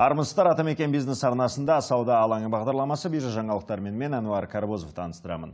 Армыстар атамекен бизнес арнасында сауда алаңы бағдарламасы бір жаңалықтар мен Ануар карбозов таныстырамын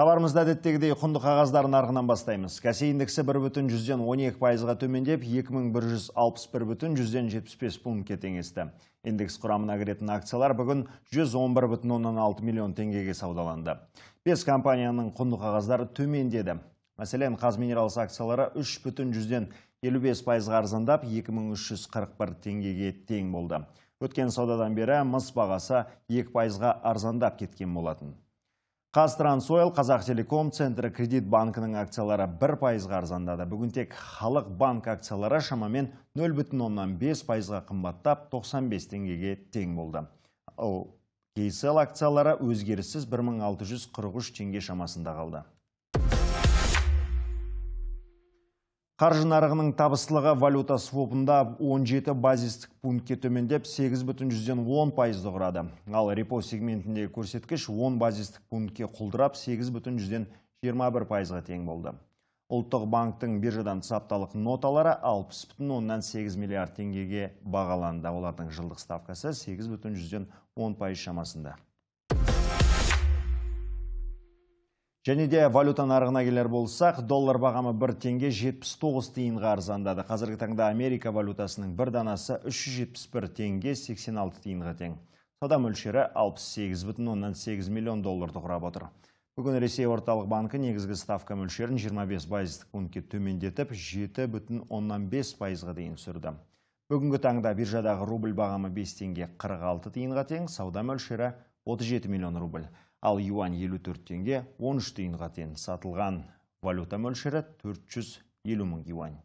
хабарымызды әдеттегідей құнды қағаздар нарығынан бастаймыз касе индексі бір бүтін жүзден он пайызға төмендеп 2161 бүтін жүзден жетпіс бес пунктке теңесті индекс құрамына кіретін акциялар бүгін 111 бүтін 16 миллион теңгеге саудаланды бес компанияның құнды қағаздары төмендеді мәселен қазминералс акциялары үш бүтін жүзден 55 пайызға арзандап 2341 мың теңгеге тең болды өткен саудадан бері мыс бағасы 2 пайызға арзандап кеткен болатын қазтрансойл қазақтелеком Центрі кредит банкінің акциялары бір пайызға арзандады бүгін тек халық банк акциялары шамамен 0,5 пайызға қымбаттап 95 теңгеге тең болды ал кейсел акциялары өзгеріссіз 1643 теңге шамасында қалды Қаржы нарығының табыстылығы валюта свопында 17 базистік пунктке төмендеп 8,10 пайызды құрады. Ал репо сегментінде көрсеткіш 10 базистік пунктке құлдырап 8,21 пайызға тең болды. Ұлттық банктың биржадан сапталық ноталары 60,8 миллиард теңгеге бағаланды. Олардың жылдық ставкасы 8,10 пайыз шамасында. Және де валюта нарығына келер болсақ, доллар бағамы 1 теңге 79 тиынға арзандады. Қазіргі таңда Америка валютасының бір данасы 371 теңге 86 тиынға тең. Сауда мөлшері 8 миллион долларды құрап отыр. Бүгін Ресей орталық банкы негізгі ставка мөлшерін 25 пайыздық пунктке төмендетіп, 7,5 пайызға дейін сүрді. Бүгінгі таңда биржадағы рубль бағамы 5 теңге 46 тиынға тең, сауда мөлшері 37 миллион рубль ал юань 54 тенге 13 тиынға тен сатылған валюта мөлшері 450 мың юань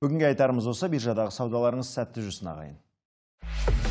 Бүгінгі айтарымыз осы биржадағы саудаларыңыз сәтті жүрсін ағайын